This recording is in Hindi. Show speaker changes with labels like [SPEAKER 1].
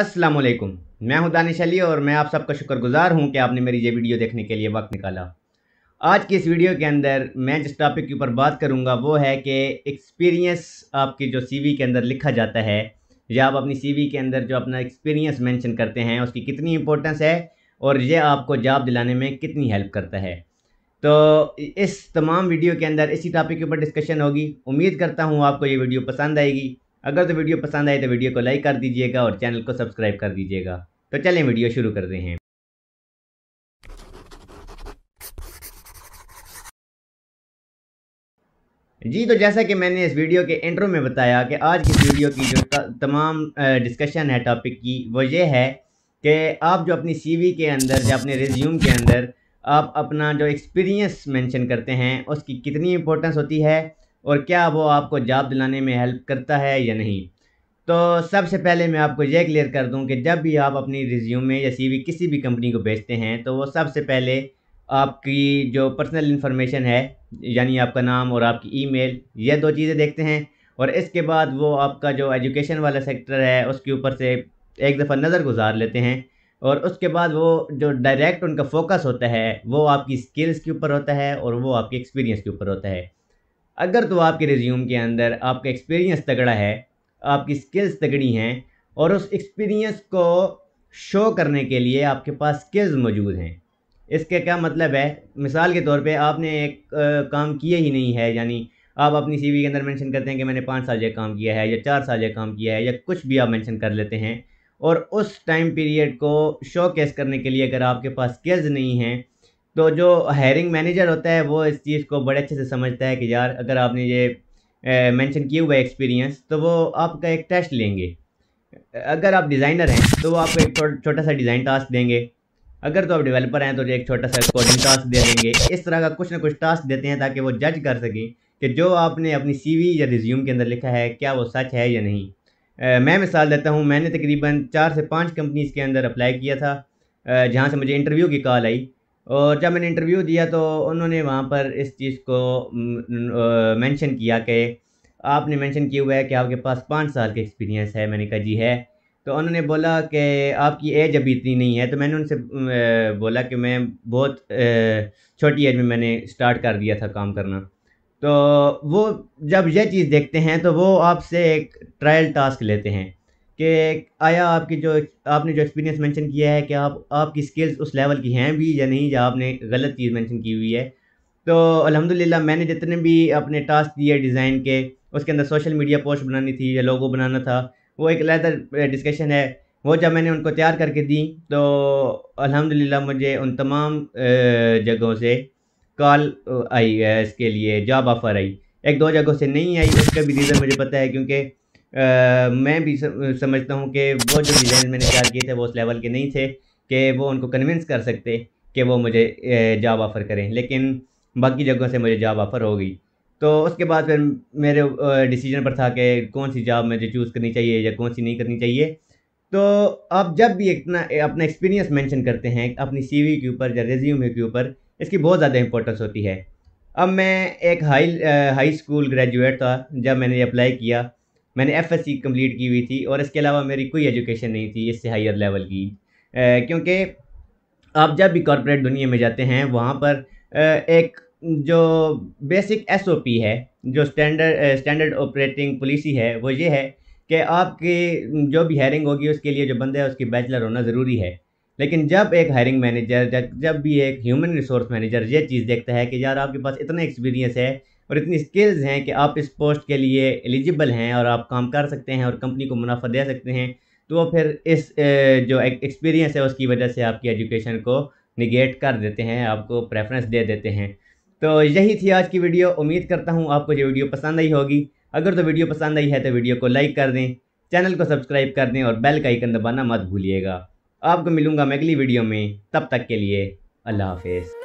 [SPEAKER 1] अस्सलाम वालेकुम मैं हूं दानिश अली और मैं आप सबका शुक्रगुजार हूं कि आपने मेरी ये वीडियो देखने के लिए वक्त निकाला आज की इस वीडियो के अंदर मैं जिस टॉपिक के ऊपर बात करूंगा वो है कि एक्सपीरियंस आपके जो सीवी के अंदर लिखा जाता है या आप अपनी सीवी के अंदर जो अपना एक्सपीरियंस मैंशन करते हैं उसकी कितनी इंपॉर्टेंस है और ये आपको जॉब दिलाने में कितनी हेल्प करता है तो इस तमाम वीडियो के अंदर इसी टॉपिक के ऊपर डिस्कशन होगी उम्मीद करता हूँ आपको ये वीडियो पसंद आएगी अगर तो वीडियो पसंद आए तो वीडियो को लाइक कर दीजिएगा और चैनल को सब्सक्राइब कर दीजिएगा तो चलें वीडियो शुरू कर रहे हैं जी तो जैसा कि मैंने इस वीडियो के इंट्रो में बताया कि आज की वीडियो की जो तमाम डिस्कशन है टॉपिक की वो ये है कि आप जो अपनी सीवी के अंदर या अपने रिज्यूम के अंदर आप अपना जो एक्सपीरियंस मेंशन करते हैं उसकी कितनी इम्पोर्टेंस होती है और क्या वो आपको जॉब दिलाने में हेल्प करता है या नहीं तो सबसे पहले मैं आपको यह क्लियर कर दूं कि जब भी आप अपनी रिज्यूमे या सीवी किसी भी कंपनी को भेजते हैं तो वो सबसे पहले आपकी जो पर्सनल इन्फॉर्मेशन है यानी आपका नाम और आपकी ईमेल ये दो चीज़ें देखते हैं और इसके बाद वो आपका जो एजुकेशन वाला सेक्टर है उसके ऊपर से एक दफ़ा नज़र गुजार लेते हैं और उसके बाद वो जो डायरेक्ट उनका फोकस होता है वो आपकी स्किल्स के ऊपर होता है और वो आपके एक्सपीरियंस के ऊपर होता है अगर तो आपके रिज्यूम के अंदर आपका एक्सपीरियंस तगड़ा है आपकी स्किल्स तगड़ी हैं और उस एक्सपीरियंस को शो करने के लिए आपके पास स्किल्स मौजूद हैं इसका क्या मतलब है मिसाल के तौर पे आपने एक आ, काम किए ही नहीं है यानी आप अपनी सीवी के अंदर मेंशन करते हैं कि मैंने पाँच साल यह काम किया है या चार साल यह काम किया है या कुछ भी आप मेंशन कर लेते हैं और उस टाइम पीरियड को शो करने के लिए अगर आपके पास स्किल्स नहीं हैं तो जो हायरिंग मैनेजर होता है वो इस चीज़ को बड़े अच्छे से समझता है कि यार अगर आपने ये मेंशन किए हुआ एक्सपीरियंस तो वो आपका एक टेस्ट लेंगे अगर आप डिज़ाइनर हैं तो वो आपको एक छोटा सा डिज़ाइन टास्क देंगे अगर तो आप डेवलपर हैं तो एक छोटा सा कोडिंग टास्क दे देंगे इस तरह का कुछ ना कुछ टास्क देते हैं ताकि वो जज कर सकें कि जो आपने अपनी सी या रिज्यूम के अंदर लिखा है क्या वो सच है या नहीं मैं मिसाल देता हूँ मैंने तकरीबन चार से पाँच कंपनीज़ के अंदर अप्लाई किया था जहाँ से मुझे इंटरव्यू की कॉल आई और जब मैंने इंटरव्यू दिया तो उन्होंने वहाँ पर इस चीज़ को मेंशन किया कि आपने मेंशन किया हुआ है कि आपके पास पाँच साल के एक्सपीरियंस है मैंने कहा जी है तो उन्होंने बोला कि आपकी एज अभी इतनी नहीं है तो मैंने उनसे बोला कि मैं बहुत छोटी एज में मैंने स्टार्ट कर दिया था काम करना तो वो जब यह चीज़ देखते हैं तो वो आपसे एक ट्रायल टास्क लेते हैं कि आया आपकी जो आपने जो एक्सपीरियंस मेंशन किया है कि आप आपकी स्किल्स उस लेवल की हैं भी या नहीं या आपने गलत चीज़ मेंशन की हुई है तो अल्हम्दुलिल्लाह मैंने जितने भी अपने टास्क दिए डिज़ाइन के उसके अंदर सोशल मीडिया पोस्ट बनानी थी या लोगो बनाना था वो एक अलहदा डिस्कशन eh, है वो जब मैंने उनको तैयार करके दी तो अल्हम्दुलिल्लाह मुझे उन तमाम eh, जगहों से कॉल eh, आई है इसके लिए जॉब ऑफ़र आई एक दो जगहों से नहीं आई उसका भी रीज़न मुझे पता है क्योंकि आ, मैं भी समझता हूँ कि वो जो डिज़ाइन मैंने तैयार किए थे वो उस लेवल के नहीं थे कि वो उनको कन्विंस कर सकते कि वो मुझे जॉब ऑफ़र करें लेकिन बाकी जगहों से मुझे जॉब ऑफ़र हो गई तो उसके बाद फिर मेरे डिसीजन पर था कि कौन सी जॉब मुझे चूज़ करनी चाहिए या कौन सी नहीं करनी चाहिए तो आप जब भी इतना अपना एक्सपीरियंस मेंशन करते हैं अपनी सीवी के ऊपर या रेज्यूमे के ऊपर इसकी बहुत ज़्यादा इंपॉर्टेंस होती है अब मैं एक हाई हाई स्कूल ग्रेजुएट था जब मैंने अप्लाई किया मैंने एफ एस की हुई थी और इसके अलावा मेरी कोई एजुकेशन नहीं थी इससे हायर लेवल की क्योंकि आप जब भी कॉरपोरेट दुनिया में जाते हैं वहाँ पर एक जो बेसिक एसओपी है जो स्टैंडर्ड स्टैंडर्ड ऑपरेटिंग पॉलिसी है वो ये है कि आपकी जो भी हायरिंग होगी उसके लिए जो बंदा है उसकी बैचलर होना ज़रूरी है लेकिन जब एक हायरिंग मैनेजर जब भी एक ह्यूमन रिसोर्स मैनेजर ये चीज़ देखता है कि यार आपके पास इतना एक्सपीरियंस है और इतनी स्किल्स हैं कि आप इस पोस्ट के लिए एलिजिबल हैं और आप काम कर सकते हैं और कंपनी को मुनाफा दे सकते हैं तो फिर इस जो एक्सपीरियंस है उसकी वजह से आपकी एजुकेशन को निगेट कर देते हैं आपको प्रेफरेंस दे देते हैं तो यही थी आज की वीडियो उम्मीद करता हूँ आपको ये वीडियो पसंद आई होगी अगर तो वीडियो पसंद आई है तो वीडियो को लाइक कर दें चैनल को सब्सक्राइब कर दें और बेल का आइकन दबाना मत भूलिएगा आपको मिलूंगा मैं अगली वीडियो में तब तक के लिए अल्लाह हाफिज़